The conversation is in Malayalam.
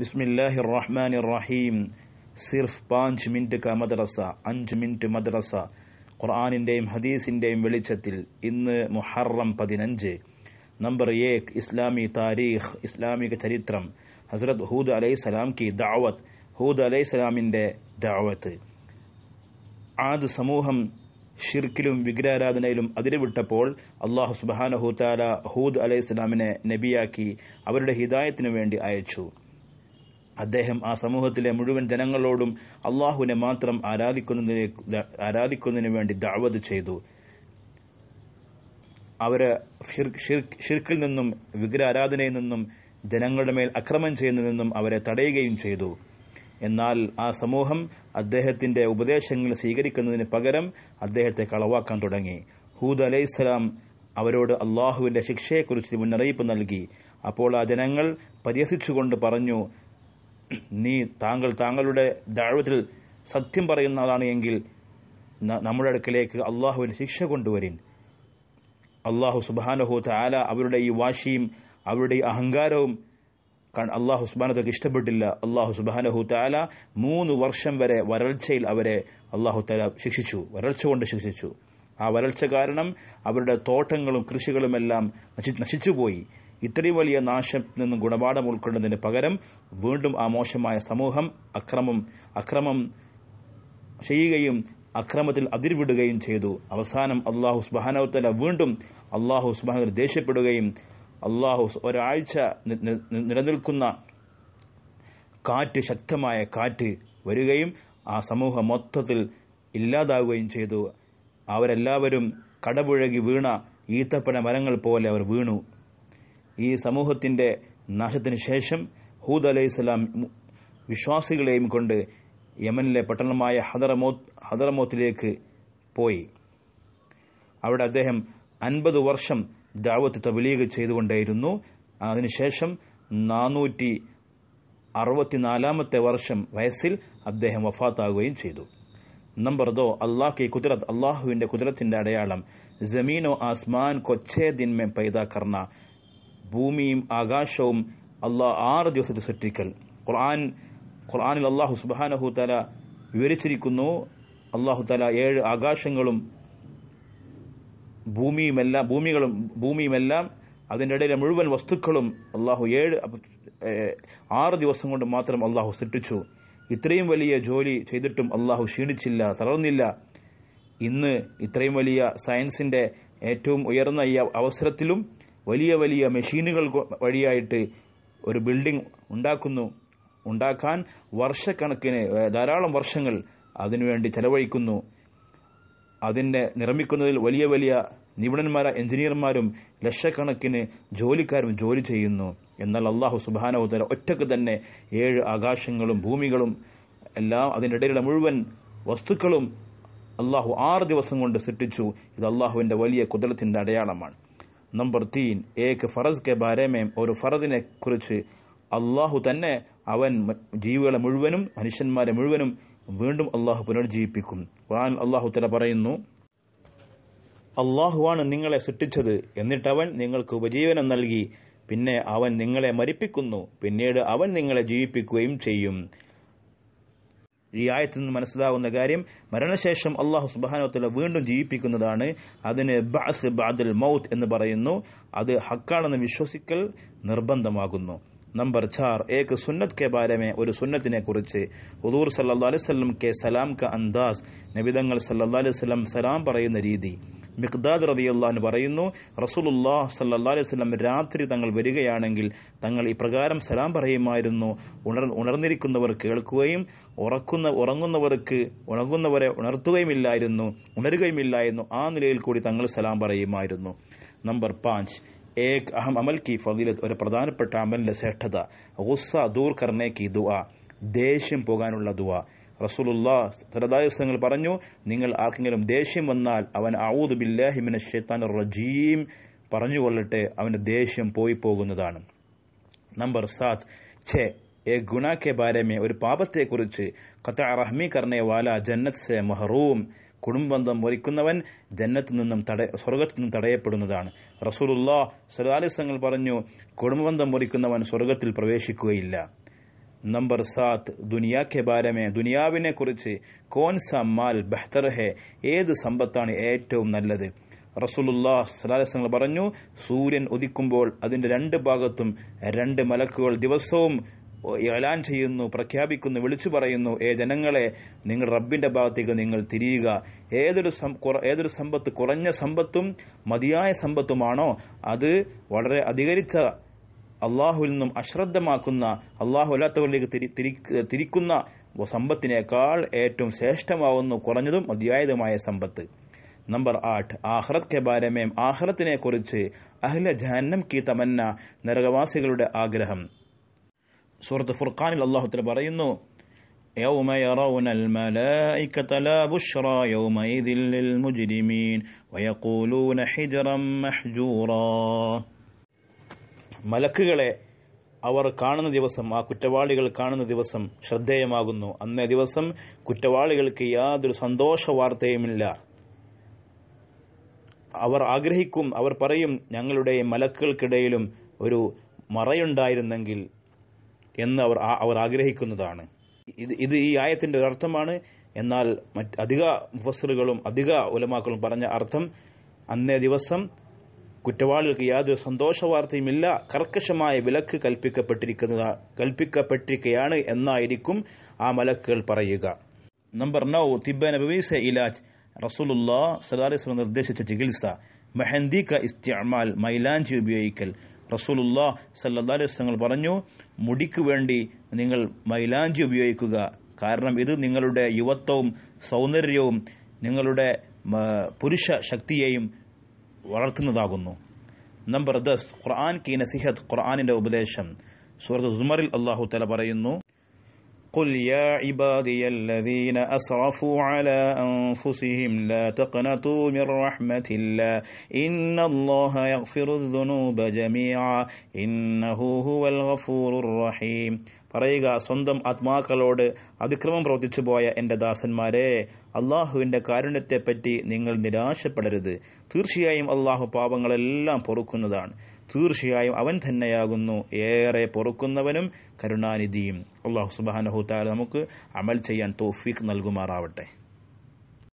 बिस्मिल्लाह റഹീം സിർഫ് പാഞ്ച് മിനിറ്റ് ക മദ്രസ അഞ്ച് മിനിറ്റ് മദ്രസ ഖുർആാനിൻ്റെയും ഹദീസിൻ്റെയും വെളിച്ചത്തിൽ ഇന്ന് മുഹറം പതിനഞ്ച് നമ്പർ ഏക് ഇസ്ലാമി താരീഖ് ഇസ്ലാമിക ചരിത്രം ഹസ്രത് ഹൂദ് അലൈഹി സലാം കി ദാവത്ത് ഹൂദ് അലൈഹി സലാമിൻ്റെ ദാവത്ത് ആദ് സമൂഹം ഷിർക്കിലും വിഗ്രഹാരാധനയിലും അതിരുവിട്ടപ്പോൾ അള്ളാഹു സുബാനഹൂത്താല ഹൂദ് അലൈഹി സ്വലാമിനെ നബിയാക്കി അവരുടെ ഹിദായത്തിനു വേണ്ടി അയച്ചു അദ്ദേഹം ആ സമൂഹത്തിലെ മുഴുവൻ ജനങ്ങളോടും അള്ളാഹുവിനെ മാത്രം ആരാധിക്കുന്നതിനെ ആരാധിക്കുന്നതിനു വേണ്ടി ദാവത് ചെയ്തു അവരെ ഷിർക്കിൽ നിന്നും വിഗ്രഹാരാധനയിൽ നിന്നും ജനങ്ങളുടെ മേൽ അക്രമം ചെയ്യുന്നതിൽ നിന്നും അവരെ തടയുകയും ചെയ്തു എന്നാൽ ആ സമൂഹം അദ്ദേഹത്തിന്റെ ഉപദേശങ്ങൾ സ്വീകരിക്കുന്നതിന് പകരം അദ്ദേഹത്തെ കളവാക്കാൻ തുടങ്ങി ഹൂദ് അലൈഹിസ്സലാം അവരോട് അള്ളാഹുവിന്റെ ശിക്ഷയെക്കുറിച്ച് മുന്നറിയിപ്പ് നൽകി അപ്പോൾ ആ ജനങ്ങൾ പരിഹസിച്ചുകൊണ്ട് പറഞ്ഞു നീ താങ്കൾ താങ്കളുടെ ദാഴ്വത്തിൽ സത്യം പറയുന്ന ആളാണ് എങ്കിൽ നമ്മുടെ അടുക്കലേക്ക് അള്ളാഹുവിന് ശിക്ഷ കൊണ്ടുവരിൻ അള്ളാഹു സുബാനഹു താല അവരുടെ ഈ വാശിയും അവരുടെ ഈ അഹങ്കാരവും അള്ളാഹു സുബാനത്തേക്ക് ഇഷ്ടപ്പെട്ടില്ല അള്ളാഹു സുബാനഹു താല മൂന്ന് വർഷം വരെ വരൾച്ചയിൽ അവരെ അള്ളാഹു താല ശിക്ഷിച്ചു വരൾച്ച കൊണ്ട് ശിക്ഷിച്ചു ആ വരൾച്ച കാരണം അവരുടെ തോട്ടങ്ങളും കൃഷികളുമെല്ലാം നശി നശിച്ചുപോയി ഇത്രയും വലിയ നാശത്തിൽ നിന്നും ഗുണപാഠം ഉൾക്കൊള്ളുന്നതിന് പകരം വീണ്ടും ആ മോശമായ സമൂഹം അക്രമം അക്രമം ചെയ്യുകയും അക്രമത്തിൽ അതിർവിടുകയും ചെയ്തു അവസാനം അള്ളാഹു സുബാനവത്തല വീണ്ടും അള്ളാഹു സുബാന ദേഷ്യപ്പെടുകയും അള്ളാഹു ഒരാഴ്ച നിലനിൽക്കുന്ന കാറ്റ് ശക്തമായ കാറ്റ് വരികയും ആ സമൂഹം മൊത്തത്തിൽ ഇല്ലാതാവുകയും ചെയ്തു അവരെല്ലാവരും കടപുഴകി വീണ ഈത്തപ്പന മരങ്ങൾ പോലെ അവർ വീണു ഈ സമൂഹത്തിന്റെ നാശത്തിനു ശേഷം ഹൂദ് അലൈഹി സ്വലാം വിശ്വാസികളെയും കൊണ്ട് യമനിലെ പട്ടണമായ ഹദറമോത്ത് ഹദറമോത്തിലേക്ക് പോയി അവിടെ അദ്ദേഹം അൻപത് വർഷം ദാവത്ത് തബലീഗ് ചെയ്തുകൊണ്ടേയിരുന്നു അതിനുശേഷം നാനൂറ്റി അറുപത്തിനാലാമത്തെ വർഷം വയസ്സിൽ അദ്ദേഹം വഫാത്താകുകയും ചെയ്തു നമ്പർ ദോ അള്ളാഹ് കുതിരത്ത് അള്ളാഹുവിന്റെ കുതിരത്തിന്റെ അടയാളം ജമീനോ ആസ്മാൻ കൊച്ചേ ദിൻമേ പൈതാ കർണ ഭൂമിയും ആകാശവും അള്ളാഹ് ആറ് ദിവസത്തെ സൃഷ്ടിക്കൽ ഖുർആൻ ഖുർആാനിൽ അള്ളാഹു സുബാനഹു തല വിവരിച്ചിരിക്കുന്നു അള്ളാഹു തല ഏഴ് ആകാശങ്ങളും ഭൂമിയുമെല്ലാം ഭൂമികളും ഭൂമിയുമെല്ലാം അതിൻ്റെ ഇടയിലെ മുഴുവൻ വസ്തുക്കളും അള്ളാഹു ഏഴ് ആറ് ദിവസം കൊണ്ട് മാത്രം അള്ളാഹു സൃഷ്ടിച്ചു ഇത്രയും വലിയ ജോലി ചെയ്തിട്ടും അള്ളാഹു ക്ഷീണിച്ചില്ല തളർന്നില്ല ഇന്ന് ഇത്രയും വലിയ സയൻസിൻ്റെ ഏറ്റവും ഉയർന്ന ഈ അവസരത്തിലും വലിയ വലിയ മെഷീനുകൾ വഴിയായിട്ട് ഒരു ബിൽഡിംഗ് ഉണ്ടാക്കുന്നു ഉണ്ടാക്കാൻ വർഷക്കണക്കിന് ധാരാളം വർഷങ്ങൾ അതിനുവേണ്ടി ചെലവഴിക്കുന്നു അതിനെ നിർമ്മിക്കുന്നതിൽ വലിയ വലിയ നിപുണന്മാര എഞ്ചിനീയർമാരും ലക്ഷക്കണക്കിന് ജോലിക്കാരും ജോലി ചെയ്യുന്നു എന്നാൽ അള്ളാഹു സുബാനവതല ഒറ്റക്ക് തന്നെ ഏഴ് ആകാശങ്ങളും ഭൂമികളും എല്ലാം അതിൻ്റെ ഇടയിലുള്ള മുഴുവൻ വസ്തുക്കളും അള്ളാഹു ആറ് ദിവസം കൊണ്ട് സൃഷ്ടിച്ചു ഇത് അള്ളാഹുവിൻ്റെ വലിയ കുതിരത്തിൻ്റെ അടയാളമാണ് നമ്പർ തീൻ ഏക്ക് ഫറസ് കെ ബാരേമേം ഒരു ഫറദിനെ കുറിച്ച് അള്ളാഹു തന്നെ അവൻ ജീവികളെ മുഴുവനും മനുഷ്യന്മാരെ മുഴുവനും വീണ്ടും അള്ളാഹു പുനർജീവിപ്പിക്കും ഖുറാൻ അള്ളാഹു തല പറയുന്നു അള്ളാഹുവാണ് നിങ്ങളെ സൃഷ്ടിച്ചത് എന്നിട്ടവൻ നിങ്ങൾക്ക് ഉപജീവനം നൽകി പിന്നെ അവൻ നിങ്ങളെ മരിപ്പിക്കുന്നു പിന്നീട് അവൻ നിങ്ങളെ ജീവിപ്പിക്കുകയും ചെയ്യും ഈ ആയത്തിൽ നിന്ന് മനസ്സിലാവുന്ന കാര്യം മരണശേഷം അള്ളാഹു സുബാനോത്തല വീണ്ടും ജീവിപ്പിക്കുന്നതാണ് അതിന് ബാസ് ബാദുൽ മൗത്ത് എന്ന് പറയുന്നു അത് ഹക്കാണെന്ന് വിശ്വസിക്കൽ നിർബന്ധമാകുന്നു നമ്പർ ചാർ ഏക് സുന്നത്ത് കെ ബാരമേ ഒരു സുന്നത്തിനെ കുറിച്ച് ഹുദൂർ സല്ലാ അലൈവല്ലം കെ സലാം ക അന്താസ് നബിതങ്ങൾ സല്ലാ അലൈവല്ലം സലാം പറയുന്ന രീതി മിഖ്ദാദ് റതിയുള്ളഹാൻ പറയുന്നു റസൂലുല്ലാ സല്ലാ അലൈഹി വസ്ലം രാത്രി തങ്ങൾ വരികയാണെങ്കിൽ തങ്ങൾ ഇപ്രകാരം സലാം പറയുമായിരുന്നു ഉണർ ഉണർന്നിരിക്കുന്നവർ കേൾക്കുകയും ഉറക്കുന്ന ഉറങ്ങുന്നവർക്ക് ഉണങ്ങുന്നവരെ ഉണർത്തുകയുമില്ലായിരുന്നു ഉണരുകയുമില്ലായിരുന്നു ആ നിലയിൽ കൂടി തങ്ങൾ സലാം പറയുമായിരുന്നു നമ്പർ പാഞ്ച് ഏക് അഹം അമൽ കി فضیلت ഒരു പ്രധാനപ്പെട്ട അമലിന്റെ ശ്രേഷ്ഠത ഗുസ്സ ദൂർ കർണേ കി ദുആ ദേഷ്യം പോകാനുള്ള ദുആ റസൂലുള്ള സലദായുസ്ലങ്ങൾ പറഞ്ഞു നിങ്ങൾ ആർക്കെങ്കിലും ദേഷ്യം വന്നാൽ അവൻ ഔദ് ബില്ലാഹിമിന ഷെയ്ത്താൻ റജീം പറഞ്ഞുകൊള്ളട്ടെ അവൻ്റെ ദേഷ്യം പോയി പോകുന്നതാണ് നമ്പർ സാത്ത് ഛേ എ ഗുണ കെ ബാരെ മേ ഒരു പാപത്തെക്കുറിച്ച് കത്ത റഹ്മി കർണെ വാല ജന്നത്ത് സെ മെഹറൂം കുടുംബന്ധം മുറിക്കുന്നവൻ ജന്നത്തിൽ നിന്നും തടയ സ്വർഗത്തിൽ നിന്നും തടയപ്പെടുന്നതാണ് റസൂലുള്ള സലാലിസങ്ങൾ പറഞ്ഞു കുടുംബന്ധം മുറിക്കുന്നവൻ സ്വർഗത്തിൽ പ്രവേശിക്കുകയില്ല നമ്പർ സാത്ത് ദുനിയാക്കെ के ദുനിയാവിനെ കുറിച്ച് കോൻസ മാൽ ബെഹ്തർ ഹെ ഏത് സമ്പത്താണ് ഏറ്റവും നല്ലത് റസൂലുല്ലാ സലാലസങ്ങൾ പറഞ്ഞു സൂര്യൻ ഉദിക്കുമ്പോൾ അതിന്റെ രണ്ട് ഭാഗത്തും രണ്ട് മലക്കുകൾ ദിവസവും ഏലാൻ ചെയ്യുന്നു പ്രഖ്യാപിക്കുന്നു വിളിച്ചു പറയുന്നു ഏ ജനങ്ങളെ നിങ്ങൾ റബ്ബിന്റെ ഭാഗത്തേക്ക് നിങ്ങൾ തിരിയുക ഏതൊരു ഏതൊരു സമ്പത്ത് കുറഞ്ഞ സമ്പത്തും മതിയായ സമ്പത്തുമാണോ അത് വളരെ അധികരിച്ച അള്ളാഹുവിൽ നിന്നും അശ്രദ്ധമാക്കുന്ന അള്ളാഹു അല്ലാത്തവരിലേക്ക് തിരിക്കുന്ന സമ്പത്തിനേക്കാൾ ഏറ്റവും ശ്രേഷ്ഠമാവുന്നു കുറഞ്ഞതും മതിയായതുമായ സമ്പത്ത് നമ്പർ ആട്ട് ആഹ്റത് കെ ബാരമേം ആഹ്റത്തിനെ കുറിച്ച് അഹ്ല ജഹന്നം കി തമന്ന നരകവാസികളുടെ ആഗ്രഹം സൂറത്ത് ഫുർഖാനിൽ അള്ളാഹുത്തിൽ പറയുന്നു يوم يرون الملائكة لا മലക്കുകളെ അവർ കാണുന്ന ദിവസം ആ കുറ്റവാളികൾ കാണുന്ന ദിവസം ശ്രദ്ധേയമാകുന്നു അന്നേ ദിവസം കുറ്റവാളികൾക്ക് യാതൊരു സന്തോഷ വാർത്തയുമില്ല അവർ ആഗ്രഹിക്കും അവർ പറയും ഞങ്ങളുടെ മലക്കുകൾക്കിടയിലും ഒരു മറയുണ്ടായിരുന്നെങ്കിൽ എന്ന് അവർ അവർ ആഗ്രഹിക്കുന്നതാണ് ഇത് ഇത് ഈ ആയത്തിന്റെ അർത്ഥമാണ് എന്നാൽ മറ്റ് അധിക മുഫസറുകളും അധിക ഉലമാക്കളും പറഞ്ഞ അർത്ഥം അന്നേ ദിവസം കുറ്റവാളികൾക്ക് യാതൊരു സന്തോഷ വാർത്തയുമില്ല കർക്കശമായ വിലക്ക് കൽപ്പിക്കപ്പെട്ടിരിക്കുന്നത് കൽപ്പിക്കപ്പെട്ടിരിക്കുകയാണ് എന്നായിരിക്കും ആ മലക്കുകൾ പറയുക നമ്പർ നൗ തിബ നബീസ ഇലാജ് റസൂലുല്ലാ സലാലിസ്ലം നിർദ്ദേശിച്ച ചികിത്സ ക ഇസ്തിഅമാൽ മൈലാഞ്ചി ഉപയോഗിക്കൽ റസൂലുല്ലാ സല്ലാ അലൈവങ്ങൾ പറഞ്ഞു മുടിക്ക് വേണ്ടി നിങ്ങൾ മൈലാഞ്ചി ഉപയോഗിക്കുക കാരണം ഇത് നിങ്ങളുടെ യുവത്വവും സൗന്ദര്യവും നിങ്ങളുടെ പുരുഷ ശക്തിയെയും വളർത്തുന്നതാകുന്നു നമ്പർ ദസ് ഖുർആൻ കി നസിഹത്ത് ഖുർആാനിൻ്റെ ഉപദേശം സൂറത്ത് സുമറിൽ അള്ളാഹു തല പറയുന്നു قل يا عبادي الذين أسرفوا على أنفسهم لا تقنطوا من رحمة الله إن الله يغفر الذنوب جميعا إنه هو الغفور الرحيم പറയുക സ്വന്തം ആത്മാക്കളോട് അതിക്രമം പ്രവർത്തിച്ചു പോയ എൻ്റെ ദാസന്മാരെ അള്ളാഹുവിന്റെ കാരുണ്യത്തെപ്പറ്റി നിങ്ങൾ നിരാശപ്പെടരുത് തീർച്ചയായും അള്ളാഹു പാപങ്ങളെല്ലാം പൊറുക്കുന്നതാണ് തീർച്ചയായും അവൻ തന്നെയാകുന്നു ഏറെ പൊറുക്കുന്നവനും കരുണാനിധിയും അള്ളാഹു സുബാനഹു താല നമുക്ക് അമൽ ചെയ്യാൻ തോഫീക്ക് നൽകുമാറാവട്ടെ